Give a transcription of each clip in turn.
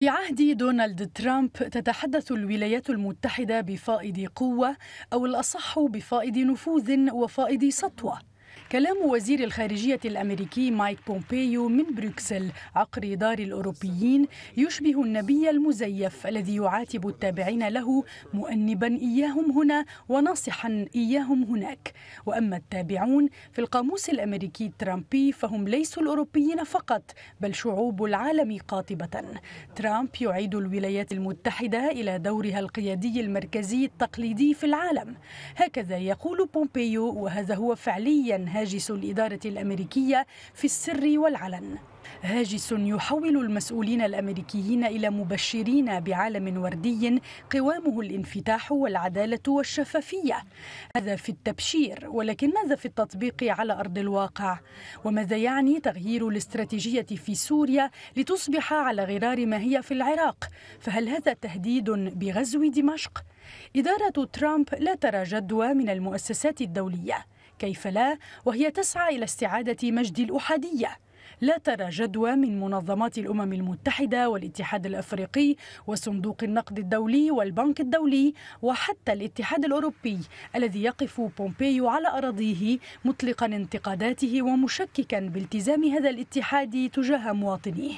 في عهد دونالد ترامب تتحدث الولايات المتحدة بفائض قوة أو الأصح بفائض نفوذ وفائض سطوة كلام وزير الخارجية الأمريكي مايك بومبيو من بروكسل عقر دار الأوروبيين يشبه النبي المزيف الذي يعاتب التابعين له مؤنبا إياهم هنا وناصحا إياهم هناك وأما التابعون في القاموس الأمريكي الترامبي فهم ليسوا الأوروبيين فقط بل شعوب العالم قاطبة ترامب يعيد الولايات المتحدة إلى دورها القيادي المركزي التقليدي في العالم هكذا يقول بومبيو وهذا هو فعليا هاجس الإدارة الأمريكية في السر والعلن هاجس يحول المسؤولين الامريكيين الى مبشرين بعالم وردي قوامه الانفتاح والعداله والشفافيه هذا في التبشير ولكن ماذا في التطبيق على ارض الواقع وماذا يعني تغيير الاستراتيجيه في سوريا لتصبح على غرار ما هي في العراق فهل هذا تهديد بغزو دمشق اداره ترامب لا ترى جدوى من المؤسسات الدوليه كيف لا وهي تسعى إلى استعادة مجد الأحادية لا ترى جدوى من منظمات الأمم المتحدة والاتحاد الأفريقي وصندوق النقد الدولي والبنك الدولي وحتى الاتحاد الأوروبي الذي يقف بومبيو على أراضيه مطلقا انتقاداته ومشككا بالتزام هذا الاتحاد تجاه مواطنيه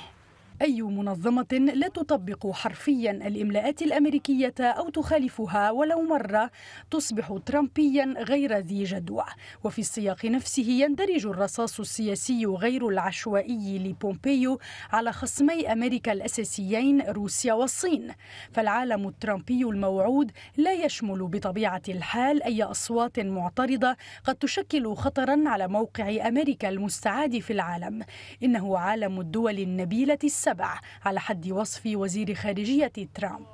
أي منظمة لا تطبق حرفيا الإملاءات الأمريكية أو تخالفها ولو مرة تصبح ترامبيا غير ذي جدوى وفي السياق نفسه يندرج الرصاص السياسي غير العشوائي لبومبيو على خصمي أمريكا الأساسيين روسيا والصين فالعالم الترامبي الموعود لا يشمل بطبيعة الحال أي أصوات معترضة قد تشكل خطرا على موقع أمريكا المستعاد في العالم إنه عالم الدول النبيلة السابقة السبع على حد وصف وزير خارجية ترامب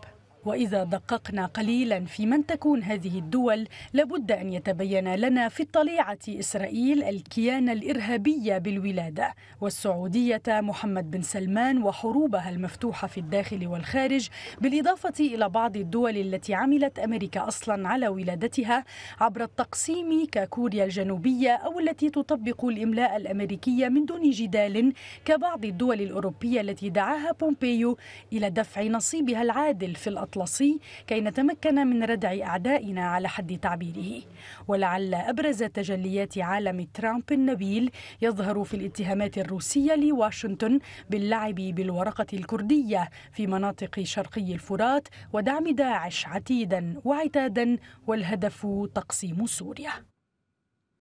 وإذا دققنا قليلا في من تكون هذه الدول لابد أن يتبين لنا في الطليعة إسرائيل الكيان الإرهابية بالولادة والسعودية محمد بن سلمان وحروبها المفتوحة في الداخل والخارج بالإضافة إلى بعض الدول التي عملت أمريكا أصلا على ولادتها عبر التقسيم ككوريا الجنوبية أو التي تطبق الإملاء الأمريكي من دون جدال كبعض الدول الأوروبية التي دعاها بومبيو إلى دفع نصيبها العادل في الأطلس الأطلسي كي نتمكن من ردع أعدائنا على حد تعبيره ولعل أبرز تجليات عالم ترامب النبيل يظهر في الاتهامات الروسية لواشنطن باللعب بالورقة الكردية في مناطق شرقي الفرات ودعم داعش عتيدا وعتادا والهدف تقسيم سوريا